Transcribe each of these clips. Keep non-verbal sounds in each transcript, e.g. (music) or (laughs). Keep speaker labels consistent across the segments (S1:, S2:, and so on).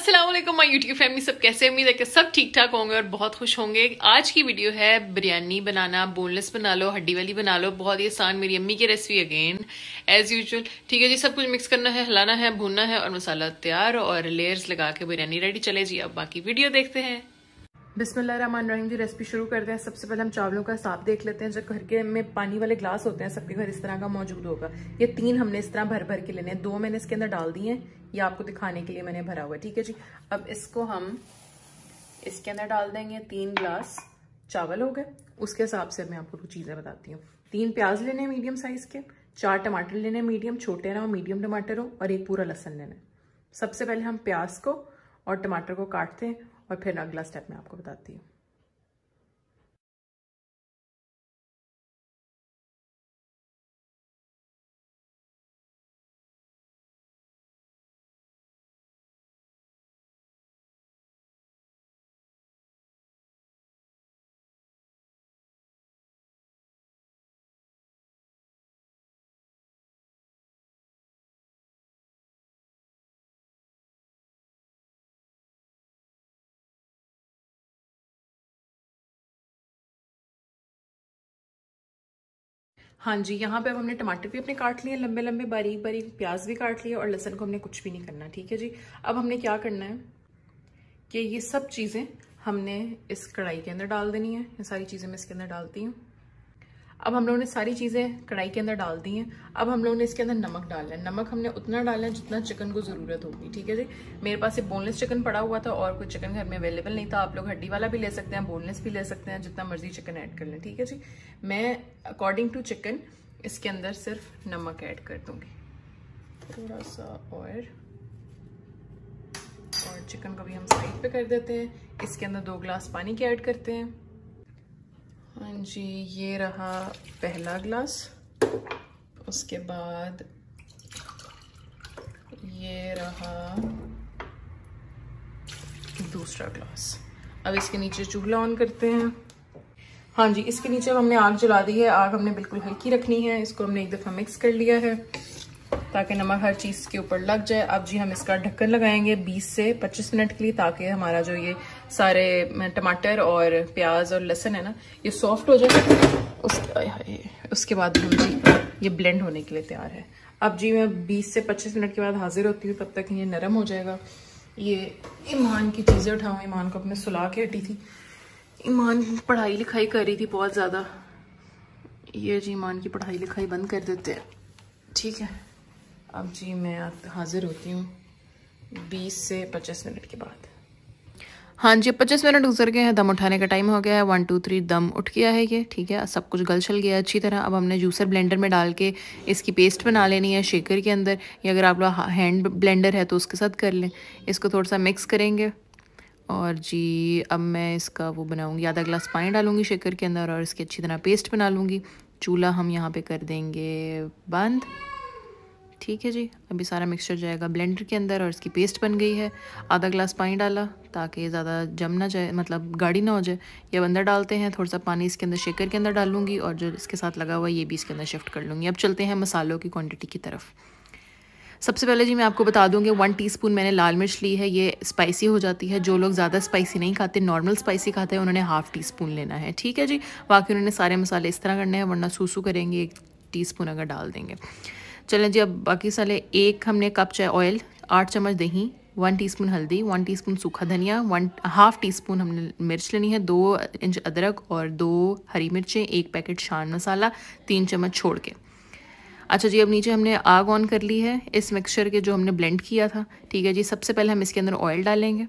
S1: Aslam my YouTube family सब कैसे उम्मीद है कि सब ठीक ठाक होंगे और बहुत खुश होंगे आज की वीडियो है बिरयानी बनाना बोनलेस बना लो हड्डी वाली बना लो बहुत ही आसान मेरी अम्मी की रेसिपी अगेन एज यूजल ठीक है जी सब कुछ मिक्स करना है हिलाना है भूनना है और मसाला तैयार और लेयर्स लगा के बिरयानी रेडी चले जी अब बाकी वीडियो देखते हैं रहीम जी रेसिपी शुरू करते हैं सबसे पहले हम चावलों का साफ देख लेते हैं जो घर के में पानी वाले ग्लास होते हैं सबके घर इस तरह का मौजूद होगा ये तीन हमने इस तरह भर भर के लेने हैं दो मैंने इसके अंदर डाल दिए हैं ये आपको दिखाने के लिए मैंने भरा हुआ है ठीक है जी अब इसको हम इसके अंदर डाल देंगे तीन ग्लास चावल हो गए उसके हिसाब से मैं आपको कुछ चीज़ें बताती हूँ तीन प्याज लेने हैं मीडियम साइज़ के चार टमाटर लेने हैं मीडियम छोटे ना हो मीडियम टमाटर हो और एक पूरा लहसन लेना है सबसे पहले हम प्याज को और टमाटर को काटते हैं और फिर अगला स्टेप मैं आपको बताती हूँ हाँ जी यहाँ पे अब हमने टमाटर भी अपने काट लिए लंबे लंबे बारीक बारीक प्याज भी काट लिए और लहसन को हमने कुछ भी नहीं करना ठीक है जी अब हमने क्या करना है कि ये सब चीज़ें हमने इस कढ़ाई के अंदर डाल देनी है ये सारी चीज़ें मैं इसके अंदर डालती हूँ अब हम लोगों ने सारी चीज़ें कढ़ाई के अंदर डाल दी हैं अब हम लोगों ने इसके अंदर नमक डालना है नमक हमने उतना डालना है जितना चिकन को ज़रूरत होगी ठीक है जी मेरे पास एक बोनलेस चिकन पड़ा हुआ था और कोई चिकन घर में अवेलेबल नहीं था आप लोग हड्डी वाला भी ले सकते हैं बोनलेस भी ले सकते हैं जितना मर्जी चिकन ऐड कर लें ठीक है जी मैं अकॉर्डिंग टू चिकन इसके अंदर सिर्फ नमक ऐड कर दूँगी थोड़ा सा और और चिकन को भी हम साइड पे कर देते हैं इसके अंदर दो ग्लास पानी के ऐड करते हैं हाँ जी ये रहा पहला ग्लास उसके बाद ये रहा दूसरा ग्लास अब इसके नीचे चूल्हा ऑन करते हैं हाँ जी इसके नीचे हमने आग जला दी है आग हमने बिल्कुल हल्की रखनी है इसको हमने एक दफ़ा मिक्स कर लिया है ताकि नमक हर चीज़ के ऊपर लग जाए अब जी हम इसका ढक्कन लगाएंगे 20 से 25 मिनट के लिए ताकि हमारा जो ये सारे टमाटर और प्याज और लहसुन है ना ये सॉफ्ट हो जाए उस उसके बाद हम जी ये ब्लेंड होने के लिए तैयार है अब जी मैं 20 से 25 मिनट के बाद हाजिर होती हूँ तब तक ये नरम हो जाएगा ये ईमान की चीज़ें उठाऊँ ईमान को अपने सुला के हटी थी ईमान पढ़ाई लिखाई कर रही थी बहुत ज़्यादा ये जी ईमान की पढ़ाई लिखाई बंद कर देते हैं ठीक है अब जी मैं हाजिर होती हूँ 20 से 25 मिनट के बाद हाँ जी पच्चीस मिनट गुजर गए हैं दम उठाने का टाइम हो गया है वन टू थ्री दम उठ गया है ये ठीक है सब कुछ गल छल गया अच्छी तरह अब हमने जूसर ब्लेंडर में डाल के इसकी पेस्ट बना लेनी है शेकर के अंदर या अगर आप लोग हैंड ब्लेंडर है तो उसके साथ कर लें इसको थोड़ा सा मिक्स करेंगे और जी अब मैं इसका वो बनाऊँगी आधा ग्लास पानी डालूँगी शेकर के अंदर और इसकी अच्छी तरह पेस्ट बना लूँगी चूल्हा हम यहाँ पर कर देंगे बंद ठीक है जी अभी सारा मिक्सचर जाएगा ब्लेंडर के अंदर और इसकी पेस्ट बन गई है आधा ग्लास पानी डाला ताकि ज़्यादा जम ना जाए मतलब गाढ़ी ना हो जाए ये अंदर डालते हैं थोड़ा सा पानी इसके अंदर शेकर के अंदर डालूंगी और जो इसके साथ लगा हुआ है ये भी इसके अंदर शिफ्ट कर लूँगी अब चलते हैं मसालों की क्वान्टिटी की तरफ सबसे पहले जी मैं आपको बता दूँगी वन टीस्पून मैंने लाल मिर्च ली है ये स्पाइसी हो जाती है जो लोग ज़्यादा स्पाइसी नहीं खाते नॉर्मल स्पाइसी खाते हैं उन्होंने हाफ़ टी स्पून लेना है ठीक है जी बाकी उन्होंने सारे मसाले इस तरह करने हैं वरना सूसू करेंगे एक टीस्पून अगर डाल देंगे चलें जी अब बाकी साले एक हमने कप चाय ऑयल आठ चम्मच दही वन टीस्पून हल्दी वन टीस्पून सूखा धनिया वन हाफ टी स्पून हमने मिर्च लेनी है दो इंच अदरक और दो हरी मिर्चें एक पैकेट शान मसाला तीन चम्मच छोड़ के अच्छा जी अब नीचे हमने आग ऑन कर ली है इस मिक्सचर के जो हमने ब्लेंड किया था ठीक है जी सबसे पहले हम इसके अंदर ऑयल डालेंगे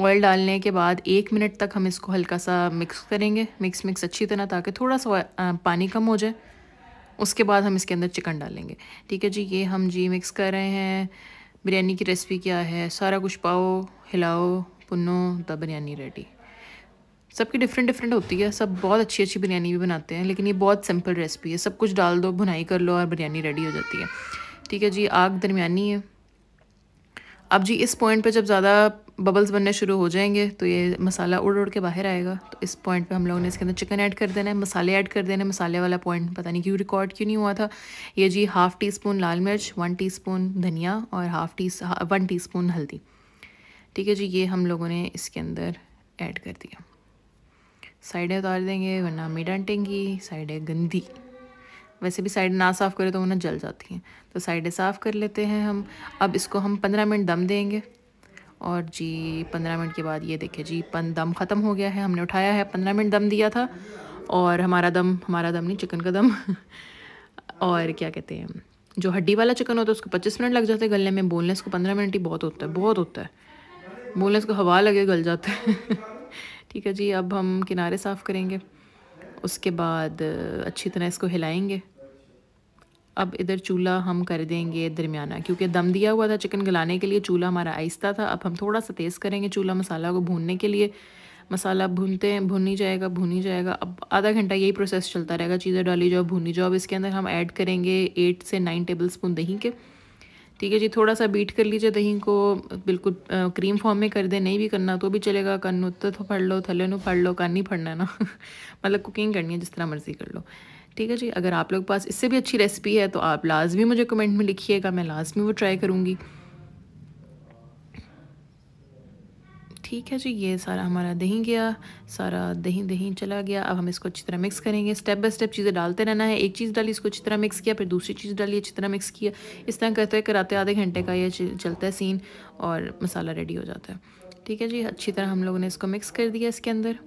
S1: ऑयल डालने के बाद एक मिनट तक हम इसको हल्का सा मिक्स करेंगे मिक्स मिक्स अच्छी तरह ताकि थोड़ा सा पानी कम हो जाए उसके बाद हम इसके अंदर चिकन डालेंगे ठीक है जी ये हम जी मिक्स कर रहे हैं बिरयानी की रेसिपी क्या है सारा कुछ पाओ हिलाओ पुनो द बिरयानी रेडी सबकी डिफरेंट डिफरेंट होती है सब बहुत अच्छी अच्छी बिरयानी भी बनाते हैं लेकिन ये बहुत सिंपल रेसिपी है सब कुछ डाल दो भुनाई कर लो और बिरयानी रेडी हो जाती है ठीक है जी आग दरमियानी है अब जी इस पॉइंट पे जब ज़्यादा बबल्स बनने शुरू हो जाएंगे तो ये मसाला उड़ उड़ के बाहर आएगा तो इस पॉइंट पे हम लोगों ने इसके अंदर चिकन ऐड कर देना है मसाले ऐड कर देना है मसाले वाला पॉइंट पता नहीं क्यों रिकॉर्ड क्यों नहीं हुआ था ये जी हाफ़ टी स्पून लाल मिर्च वन टी स्पून धनिया और half tea one teaspoon हल्दी ठीक है जी ये हम लोगों ने इसके अंदर ऐड कर दिया साइडें उतार देंगे वरना अम्मी डांटेंगी साइडें गंदी वैसे भी साइड ना साफ़ करें तो वो ना जल जाती हैं तो साइडें साफ़ कर लेते हैं हम अब इसको हम पंद्रह मिनट दम देंगे और जी पंद्रह मिनट के बाद ये देखे जी पन दम ख़त्म हो गया है हमने उठाया है पंद्रह मिनट दम दिया था और हमारा दम हमारा दम नहीं चिकन का दम (laughs) और क्या कहते हैं जो हड्डी वाला चिकन होता है उसको पच्चीस मिनट लग जाते हैं गलने में बोनलेस को पंद्रह मिनट ही बहुत होता है बहुत होता है बोनलेस को हवा लगे गल जाता है (laughs) ठीक है जी अब हम किनारे साफ़ करेंगे उसके बाद अच्छी तरह इसको हिलाएंगे अब इधर चूल्हा हम कर देंगे दरमियाना क्योंकि दम दिया हुआ था चिकन गलाने के लिए चूल्हा हमारा आहिस्ता था अब हम थोड़ा सा तेज़ करेंगे चूल्हा मसाला को भूनने के लिए मसाला भूनते हैं भुनी जाएगा भुनी जाएगा अब आधा घंटा यही प्रोसेस चलता रहेगा चीज़ें डाली जाओ भुनी जाओ अब इसके अंदर हम ऐड करेंगे एट से नाइन टेबल स्पून दही के ठीक है जी थोड़ा सा बीट कर लीजिए दही को बिल्कुल आ, क्रीम फॉर्म में कर दे नहीं भी करना तो भी चलेगा कन्न उत्तर तो फड़ लो थले फड़ लो कान ही फड़ना ना (laughs) मतलब कुकिंग करनी है जिस तरह मर्ज़ी कर लो ठीक है जी अगर आप लोग पास इससे भी अच्छी रेसिपी है तो आप लाजमी मुझे कमेंट में लिखिएगा मैं लाजमी वो ट्राई करूँगी ठीक है जी ये सारा हमारा दही गया सारा दही दही चला गया अब हम इसको अच्छी तरह मिक्स करेंगे स्टेप बाय स्टेप चीज़ें डालते रहना है एक चीज़ डाली इसको अच्छी तरह मिक्स किया फिर दूसरी चीज़ डाली अच्छी तरह मिक्स किया इस तरह करते कराते आधे घंटे का ये चलता है सीन और मसाला रेडी हो जाता है ठीक है जी अच्छी तरह हम लोगों ने इसको मिक्स कर दिया इसके अंदर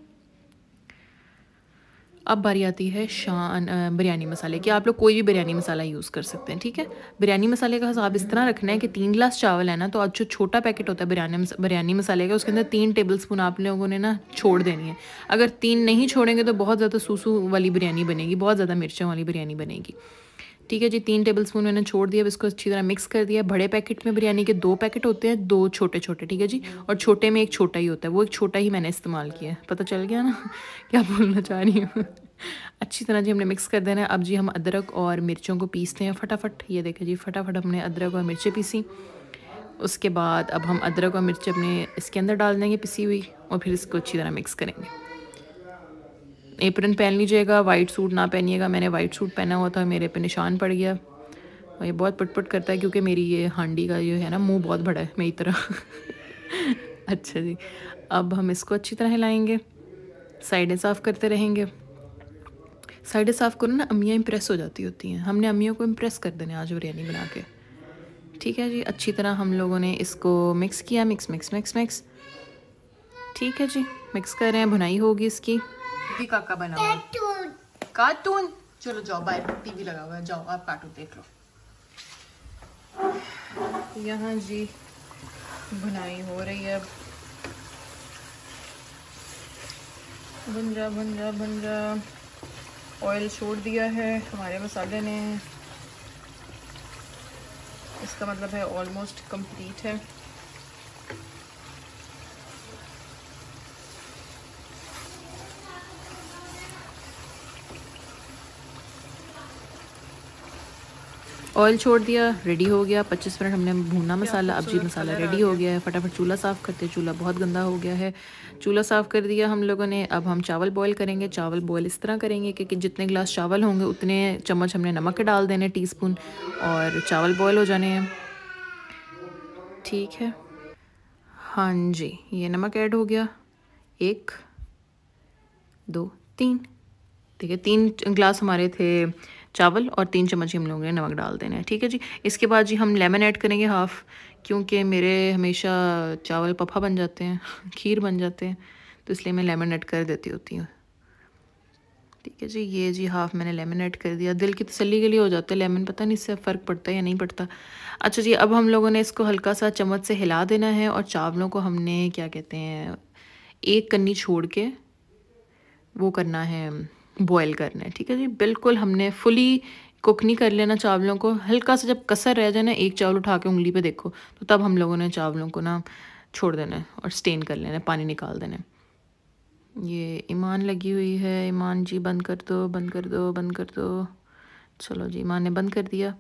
S1: अब बारी आती है शान बिरयानी मसाले की आप लोग कोई भी बिरयानी मसाला यूज़ कर सकते हैं ठीक है बिरयानी मसाले का हिसाब इस तरह रखना है कि तीन गिलास चावल है ना तो आज जो छोटा पैकेट होता है बिरयानी बिरयानी मसाले का उसके अंदर तीन टेबल स्पून आप लोगों ने ना छोड़ देनी है अगर तीन नहीं छोड़ेंगे तो बहुत ज़्यादा सूसू वाली बिरयानी बनेगी बहुत ज़्यादा मिर्चों वाली बिरयानी बनेगी ठीक है जी तीन टेबल स्पून मैंने छोड़ दिया अब इसको अच्छी तरह मिक्स कर दिया बड़े पैकेट में बिरयानी के दो पैकेट होते हैं दो छोटे छोटे ठीक है जी हम्म। और छोटे में एक छोटा ही होता है वो एक छोटा ही मैंने इस्तेमाल किया है पता चल गया ना (laughs) क्या बोलना चाह रही हूँ (laughs) अच्छी तरह जी हमने मिक्स कर देना है अब जी हम अदरक और मिर्चों को पीसते हैं फटाफट ये देखें जी फटाफट हमने अदरक और मिर्चें पीसी उसके बाद अब हम अदरक और मिर्च अपने इसके अंदर डाल देंगे पिसी हुई और फिर इसको अच्छी तरह मिक्स करेंगे एप्रन पहन लीजिएगा वाइट सूट ना पहनिएगा मैंने वाइट सूट पहना हुआ था मेरे पे निशान पड़ गया और ये बहुत पटपट करता है क्योंकि मेरी ये हांडी का जो है ना मुंह बहुत बड़ा है मेरी तरह (laughs) अच्छा जी अब हम इसको अच्छी तरह हिलाएंगे साइडें साफ़ करते रहेंगे साइडें साफ़ करो ना अमियाँ इम्प्रेस हो जाती होती हैं हमने अमियों को इम्प्रेस कर देने आज बिरयानी बना के ठीक है जी अच्छी तरह हम लोगों ने इसको मिक्स किया मिक्स मिक्स मिक्स मिक्स ठीक है जी मिक्स कर रहे हैं भुनाई होगी इसकी दीपिका काका बना कार्टून चलो जाओ बाय टीवी लगा हुआ है जाओ आप कार्टून देख लो यहाँ जी भुनाई हो रही है बन रहा बन रहा बन रहा ऑयल छोड़ दिया है हमारे मसाले ने इसका मतलब है ऑलमोस्ट कंप्लीट है ऑयल छोड़ दिया रेडी हो गया 25 मिनट हमने भूना मसाला अब जी मसाला रेडी हो गया है फटाफट चूल्हा साफ़ करते चूल्हा बहुत गंदा हो गया है चूल्हा साफ़ कर दिया हम लोगों ने अब हम चावल बॉयल करेंगे चावल बॉयल इस तरह करेंगे क्योंकि जितने गिलास चावल होंगे उतने चम्मच हमने नमक के डाल देने टी और चावल बॉयल हो जाने हैं ठीक है हाँ जी ये नमक ऐड हो गया एक दो तीन ठीक है तीन गिलास हमारे थे चावल और तीन चम्मच हम लोगों ने नमक डाल देना है ठीक है जी इसके बाद जी हम लेमन ऐड करेंगे हाफ़ क्योंकि मेरे हमेशा चावल पफा बन जाते हैं (laughs) खीर बन जाते हैं तो इसलिए मैं लेमन ऐड कर देती होती हूँ ठीक है जी ये जी हाफ़ मैंने लेमन ऐड कर दिया दिल की तसली के लिए हो जाता है लेमन पता नहीं इससे फ़र्क पड़ता है या नहीं पड़ता अच्छा जी अब हम लोगों ने इसको हल्का सा चम्मच से हिला देना है और चावलों को हमने क्या कहते हैं एक कन्नी छोड़ के वो करना है बॉयल करना है ठीक है जी बिल्कुल हमने फुली कुक नहीं कर लेना चावलों को हल्का सा जब कसर रह जाए ना एक चावल उठा के उंगली पे देखो तो तब हम लोगों ने चावलों को ना छोड़ देना है और स्टेन कर लेना है पानी निकाल देना है ये ईमान लगी हुई है ईमान जी बंद कर दो बंद कर दो बंद कर दो चलो जी ईमान ने बंद कर दिया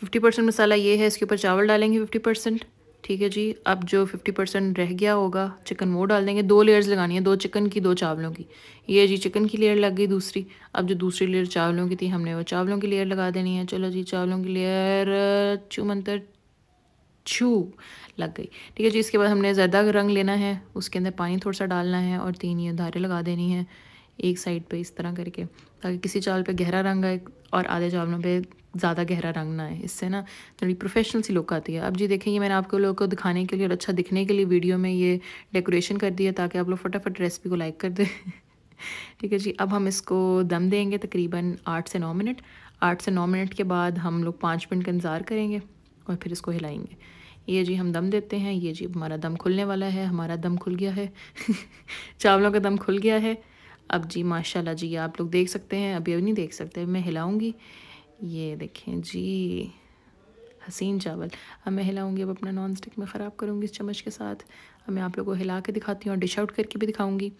S1: फिफ्टी परसेंट मसाला ये है इसके ऊपर चावल डालेंगे फिफ्टी परसेंट ठीक है जी अब जो फिफ्टी परसेंट रह गया होगा चिकन वो डाल देंगे दो लेयर्स लगानी है दो चिकन की दो चावलों की ये जी चिकन की लेयर लग गई दूसरी अब जो दूसरी लेयर चावलों की थी हमने वो चावलों की लेयर लगा देनी है चलो जी चावलों की लेयर मंतर छू लग गई ठीक है जी इसके बाद हमने ज़्यादा रंग लेना है उसके अंदर पानी थोड़ा सा डालना है और तीन ये धारे लगा देनी है एक साइड पे इस तरह करके ताकि किसी चावल पे गहरा रंग आए और आधे चावलों पे ज़्यादा गहरा रंग ना आए इससे ना थोड़ी प्रोफेशनल सी लुक आती है अब जी ये मैंने आपको लोगों को दिखाने के लिए और अच्छा दिखने के लिए वीडियो में ये डेकोरेशन कर दी है ताकि आप लोग फटाफट रेसिपी को लाइक कर दें (laughs) ठीक है जी अब हम इसको दम देंगे तकरीबन आठ से नौ मिनट आठ से नौ मिनट के बाद हम लोग पाँच मिनट का इंतज़ार करेंगे और फिर इसको हिलाएंगे ये जी हम दम देते हैं ये जी हमारा दम खुलने वाला है हमारा दम खुल गया है (laughs) चावलों का दम खुल गया है अब जी माशाल्लाह जी आप लोग देख सकते हैं अभी अभी नहीं देख सकते मैं हिलाऊंगी ये देखें जी हसीन चावल अब मैं हिलाऊंगी अब अपना नॉन स्टिक में ख़राब करूँगी इस चम्मच के साथ अब मैं आप लोगों को हिला के दिखाती हूँ और डिश आउट करके भी दिखाऊँगी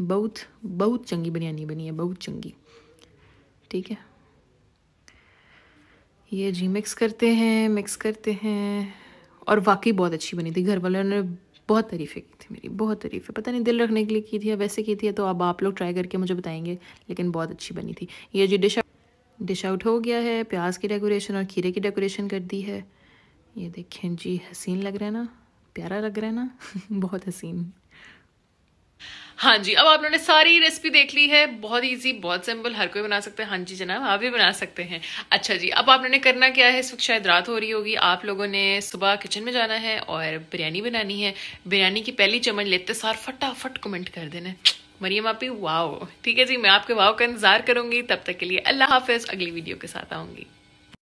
S1: बहुत बहुत चंगी बिरयानी बनी है बहुत चंगी ठीक है ये जी मिक्स करते हैं मिक्स करते हैं और वाकई बहुत अच्छी बनी थी घर वालों ने बहुत तारीफ़ें की थी मेरी बहुत है पता नहीं दिल रखने के लिए की थी या वैसे की थी तो अब आप लोग ट्राई करके मुझे बताएंगे लेकिन बहुत अच्छी बनी थी ये जो डिश डिश आउट हो गया है प्याज की डेकोरेशन और खीरे की डेकोरेशन कर दी है ये देखें जी हसीन लग रहा है ना प्यारा लग रहा है ना (laughs) बहुत हसीन हाँ जी अब आप लोगों ने सारी रेसिपी देख ली है बहुत ईजी बहुत सिंपल हर कोई बना सकते हैं हाँ जी जनाब आप भी बना सकते हैं अच्छा जी अब आप लोगों ने करना क्या है इस वक्त शायद रात हो रही होगी आप लोगों ने सुबह किचन में जाना है और बिरयानी बनानी है बिरयानी की पहली चमच लेते सार फटाफट कमेंट कर देना मरियम आपी वाओ ठीक है जी मैं आपके वाओ का इंतजार करूंगी तब तक के लिए अल्लाह हाफिज अगली वीडियो के साथ आऊंगी